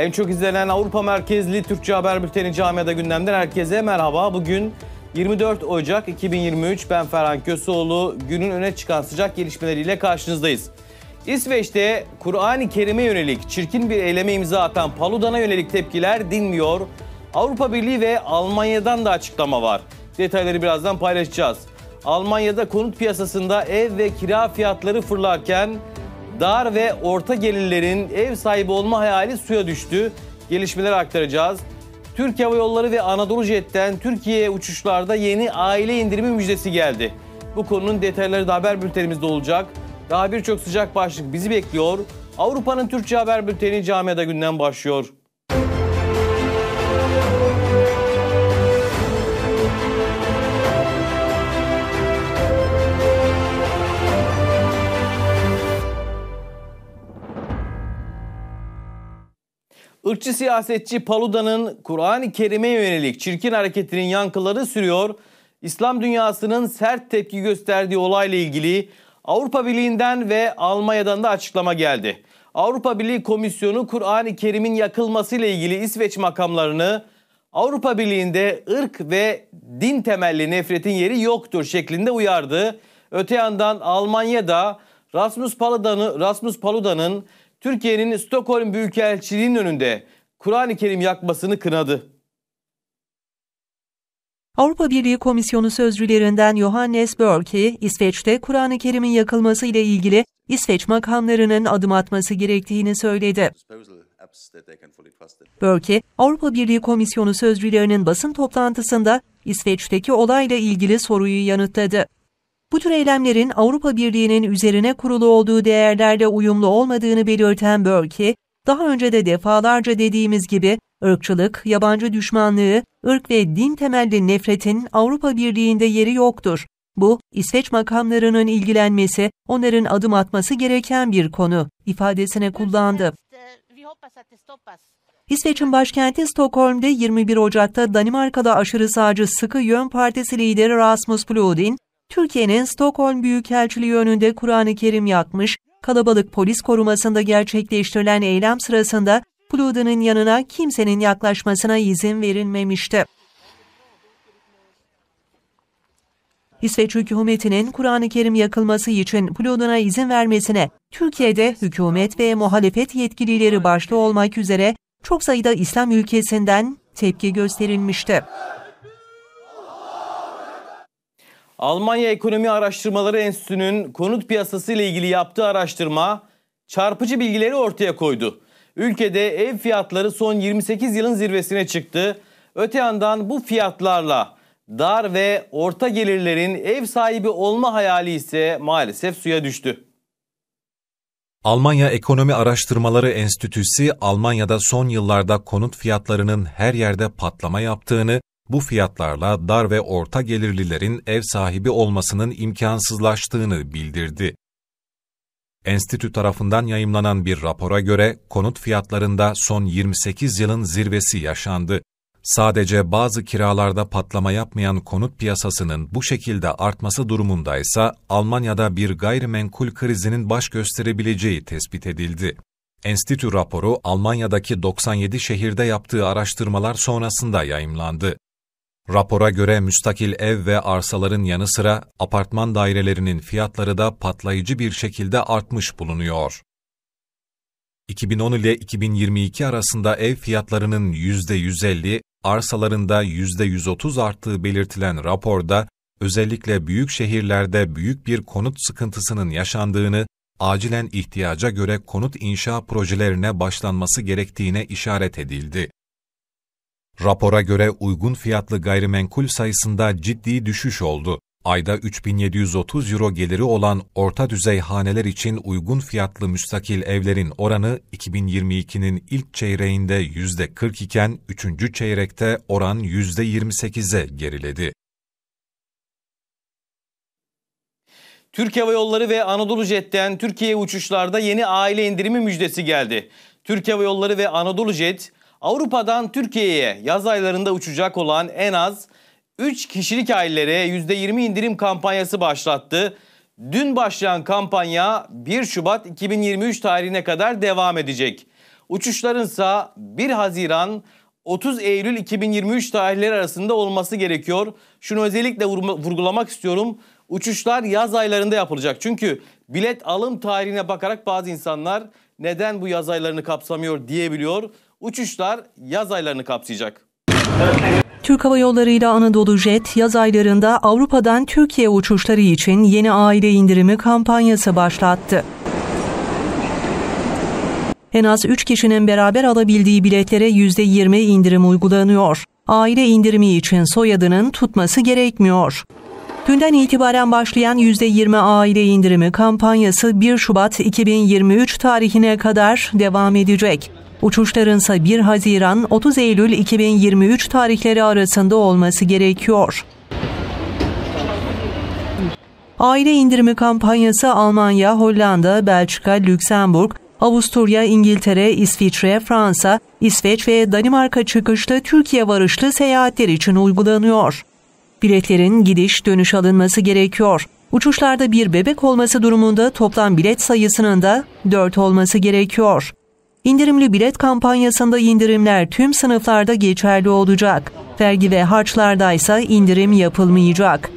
En çok izlenen Avrupa merkezli Türkçe haber bülteni camiada gündemden herkese merhaba. Bugün 24 Ocak 2023 ben Ferhan Köseoğlu günün öne çıkan sıcak gelişmeleriyle karşınızdayız. İsveç'te Kur'an-ı Kerim'e yönelik çirkin bir eyleme imza atan Paludan'a yönelik tepkiler dinmiyor. Avrupa Birliği ve Almanya'dan da açıklama var. Detayları birazdan paylaşacağız. Almanya'da konut piyasasında ev ve kira fiyatları fırlarken dar ve orta gelirlerin ev sahibi olma hayali suya düştü. Gelişmeler aktaracağız. Türk Hava Yolları ve Anadolu Jet'ten Türkiye'ye uçuşlarda yeni aile indirimi müjdesi geldi. Bu konunun detayları da haber bültenimizde olacak. Daha birçok sıcak başlık bizi bekliyor. Avrupa'nın Türkçe haber bülteni camiada günden başlıyor. Irkçı siyasetçi Paluda'nın Kur'an-ı Kerim'e yönelik çirkin hareketinin yankıları sürüyor. İslam dünyasının sert tepki gösterdiği olayla ilgili Avrupa Birliği'nden ve Almanya'dan da açıklama geldi. Avrupa Birliği Komisyonu Kur'an-ı Kerim'in yakılmasıyla ilgili İsveç makamlarını Avrupa Birliği'nde ırk ve din temelli nefretin yeri yoktur şeklinde uyardı. Öte yandan Almanya'da Rasmus Paludan'ın Rasmus Paludan'ın Türkiye'nin Stockholm Büyükelçiliği'nin önünde Kur'an-ı Kerim yakmasını kınadı. Avrupa Birliği Komisyonu sözcülerinden Johannes Börki, İsveç'te Kur'an-ı Kerim'in yakılması ile ilgili İsveç makamlarının adım atması gerektiğini söyledi. Börke, Avrupa Birliği Komisyonu sözcülerinin basın toplantısında İsveç'teki olayla ilgili soruyu yanıtladı. Bu tür eylemlerin Avrupa Birliği'nin üzerine kurulu olduğu değerlerle uyumlu olmadığını belirten Börki, daha önce de defalarca dediğimiz gibi ırkçılık, yabancı düşmanlığı, ırk ve din temelli nefretin Avrupa Birliği'nde yeri yoktur. Bu, İsveç makamlarının ilgilenmesi, onların adım atması gereken bir konu ifadesine kullandı. İsveç'in başkenti Stockholm'de 21 Ocak'ta Danimarka'da aşırı sağcı Sıkı Yön Partisi lideri Rasmus Blodin, Türkiye'nin Stockholm Büyükelçiliği önünde Kur'an-ı Kerim yakmış, kalabalık polis korumasında gerçekleştirilen eylem sırasında Pluda'nın yanına kimsenin yaklaşmasına izin verilmemişti. İsveç hükümetinin Kur'an-ı Kerim yakılması için Pluda'na izin vermesine Türkiye'de hükümet ve muhalefet yetkilileri başta olmak üzere çok sayıda İslam ülkesinden tepki gösterilmişti. Almanya Ekonomi Araştırmaları Enstitüsü'nün konut piyasası ile ilgili yaptığı araştırma çarpıcı bilgileri ortaya koydu. Ülkede ev fiyatları son 28 yılın zirvesine çıktı. Öte yandan bu fiyatlarla dar ve orta gelirlerin ev sahibi olma hayali ise maalesef suya düştü. Almanya Ekonomi Araştırmaları Enstitüsü Almanya'da son yıllarda konut fiyatlarının her yerde patlama yaptığını, bu fiyatlarla dar ve orta gelirlilerin ev sahibi olmasının imkansızlaştığını bildirdi. Enstitü tarafından yayımlanan bir rapora göre konut fiyatlarında son 28 yılın zirvesi yaşandı. Sadece bazı kiralarda patlama yapmayan konut piyasasının bu şekilde artması durumundaysa Almanya'da bir gayrimenkul krizinin baş gösterebileceği tespit edildi. Enstitü raporu Almanya'daki 97 şehirde yaptığı araştırmalar sonrasında yayımlandı. Rapora göre müstakil ev ve arsaların yanı sıra apartman dairelerinin fiyatları da patlayıcı bir şekilde artmış bulunuyor. 2010 ile 2022 arasında ev fiyatlarının %150, arsalarında %130 arttığı belirtilen raporda, özellikle büyük şehirlerde büyük bir konut sıkıntısının yaşandığını, acilen ihtiyaca göre konut inşa projelerine başlanması gerektiğine işaret edildi. Rapora göre uygun fiyatlı gayrimenkul sayısında ciddi düşüş oldu. Ayda 3730 euro geliri olan orta düzey haneler için uygun fiyatlı müstakil evlerin oranı 2022'nin ilk çeyreğinde %40 iken 3. çeyrekte oran %28'e geriledi. Türk Hava Yolları ve Anadolu Jet'ten Türkiye uçuşlarda yeni aile indirimi müjdesi geldi. Türk Hava Yolları ve Anadolu Jet Avrupa'dan Türkiye'ye yaz aylarında uçacak olan en az 3 kişilik ailelere %20 indirim kampanyası başlattı. Dün başlayan kampanya 1 Şubat 2023 tarihine kadar devam edecek. Uçuşların ise 1 Haziran 30 Eylül 2023 tarihleri arasında olması gerekiyor. Şunu özellikle vurgulamak istiyorum. Uçuşlar yaz aylarında yapılacak. Çünkü bilet alım tarihine bakarak bazı insanlar neden bu yaz aylarını kapsamıyor diyebiliyor. Uçuşlar yaz aylarını kapsayacak. Türk Hava Yolları ile Anadolu Jet yaz aylarında Avrupa'dan Türkiye uçuşları için yeni aile indirimi kampanyası başlattı. En az 3 kişinin beraber alabildiği biletlere %20 indirim uygulanıyor. Aile indirimi için soyadının tutması gerekmiyor. Dünden itibaren başlayan %20 aile indirimi kampanyası 1 Şubat 2023 tarihine kadar devam edecek. Uçuşların ise 1 Haziran 30 Eylül 2023 tarihleri arasında olması gerekiyor. Aile indirimi kampanyası Almanya, Hollanda, Belçika, Lüksemburg, Avusturya, İngiltere, İsviçre, Fransa, İsveç ve Danimarka çıkışlı Türkiye varışlı seyahatler için uygulanıyor. Biletlerin gidiş dönüş alınması gerekiyor. Uçuşlarda bir bebek olması durumunda toplam bilet sayısının da 4 olması gerekiyor. İndirimli bilet kampanyasında indirimler tüm sınıflarda geçerli olacak. Vergi ve harçlarda ise indirim yapılmayacak.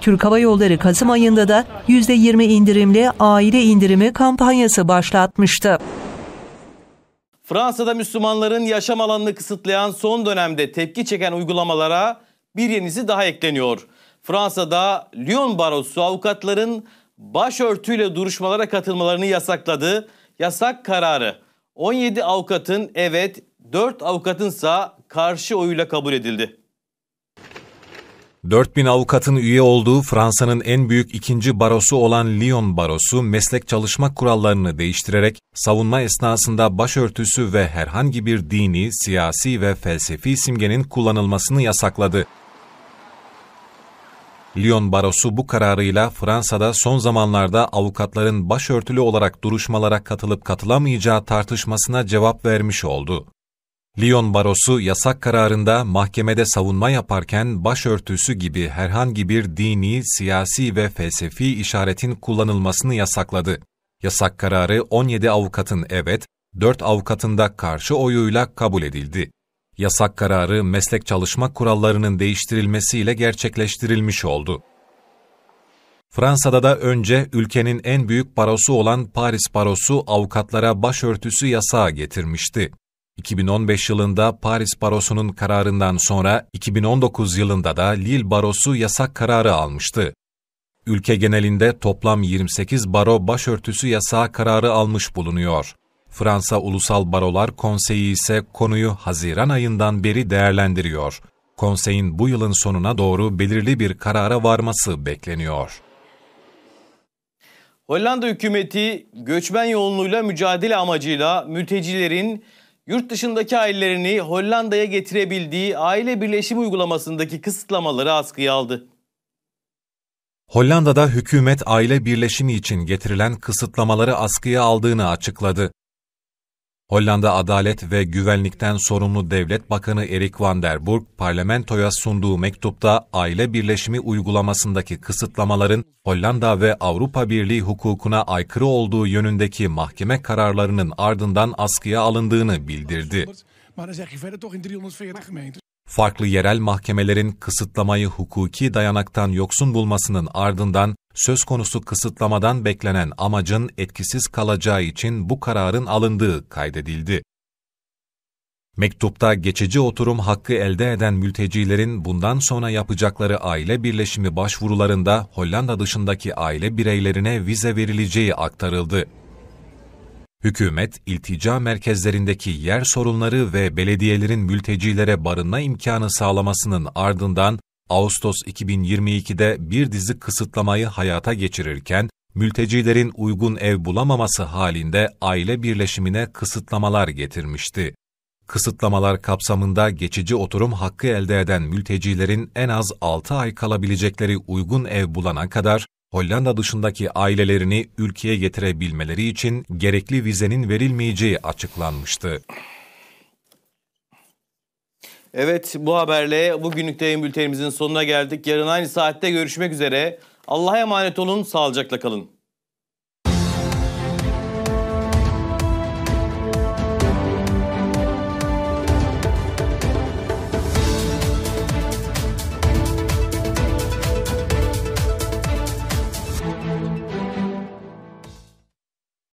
Türk Hava Yolları Kasım ayında da %20 indirimli aile indirimi kampanyası başlatmıştı. Fransa'da Müslümanların yaşam alanını kısıtlayan son dönemde tepki çeken uygulamalara bir yenisi daha ekleniyor. Fransa'da Lyon Barosu avukatların başörtüyle duruşmalara katılmalarını yasakladı. Yasak kararı 17 avukatın evet, 4 avukatın avukatınsa karşı oyuyla kabul edildi. 4000 avukatın üye olduğu Fransa'nın en büyük ikinci barosu olan Lyon Barosu, meslek çalışma kurallarını değiştirerek savunma esnasında başörtüsü ve herhangi bir dini, siyasi ve felsefi simgenin kullanılmasını yasakladı. Lyon Barosu bu kararıyla Fransa'da son zamanlarda avukatların başörtülü olarak duruşmalara katılıp katılamayacağı tartışmasına cevap vermiş oldu. Lyon Barosu yasak kararında mahkemede savunma yaparken başörtüsü gibi herhangi bir dini, siyasi ve felsefi işaretin kullanılmasını yasakladı. Yasak kararı 17 avukatın evet, 4 avukatın da karşı oyuyla kabul edildi. Yasak kararı meslek çalışma kurallarının değiştirilmesiyle gerçekleştirilmiş oldu. Fransa'da da önce ülkenin en büyük barosu olan Paris Barosu avukatlara başörtüsü yasağı getirmişti. 2015 yılında Paris Barosu'nun kararından sonra 2019 yılında da Lille Barosu yasak kararı almıştı. Ülke genelinde toplam 28 baro başörtüsü yasağı kararı almış bulunuyor. Fransa Ulusal Barolar Konseyi ise konuyu Haziran ayından beri değerlendiriyor. Konseyin bu yılın sonuna doğru belirli bir karara varması bekleniyor. Hollanda hükümeti göçmen yoğunluğuyla mücadele amacıyla mültecilerin yurt dışındaki ailelerini Hollanda'ya getirebildiği aile birleşimi uygulamasındaki kısıtlamaları askıya aldı. Hollanda'da hükümet aile birleşimi için getirilen kısıtlamaları askıya aldığını açıkladı. Hollanda Adalet ve Güvenlikten sorumlu Devlet Bakanı Erik van der Burg, parlamentoya sunduğu mektupta aile birleşimi uygulamasındaki kısıtlamaların Hollanda ve Avrupa Birliği hukukuna aykırı olduğu yönündeki mahkeme kararlarının ardından askıya alındığını bildirdi farklı yerel mahkemelerin kısıtlamayı hukuki dayanaktan yoksun bulmasının ardından söz konusu kısıtlamadan beklenen amacın etkisiz kalacağı için bu kararın alındığı kaydedildi. Mektupta geçici oturum hakkı elde eden mültecilerin bundan sonra yapacakları aile birleşimi başvurularında Hollanda dışındaki aile bireylerine vize verileceği aktarıldı. Hükümet, iltica merkezlerindeki yer sorunları ve belediyelerin mültecilere barınma imkanı sağlamasının ardından Ağustos 2022'de bir dizi kısıtlamayı hayata geçirirken, mültecilerin uygun ev bulamaması halinde aile birleşimine kısıtlamalar getirmişti. Kısıtlamalar kapsamında geçici oturum hakkı elde eden mültecilerin en az 6 ay kalabilecekleri uygun ev bulana kadar Hollanda dışındaki ailelerini ülkeye getirebilmeleri için gerekli vizenin verilmeyeceği açıklanmıştı. Evet bu haberle bugünlük yayın bültenimizin sonuna geldik. Yarın aynı saatte görüşmek üzere. Allah'a emanet olun, sağlıcakla kalın.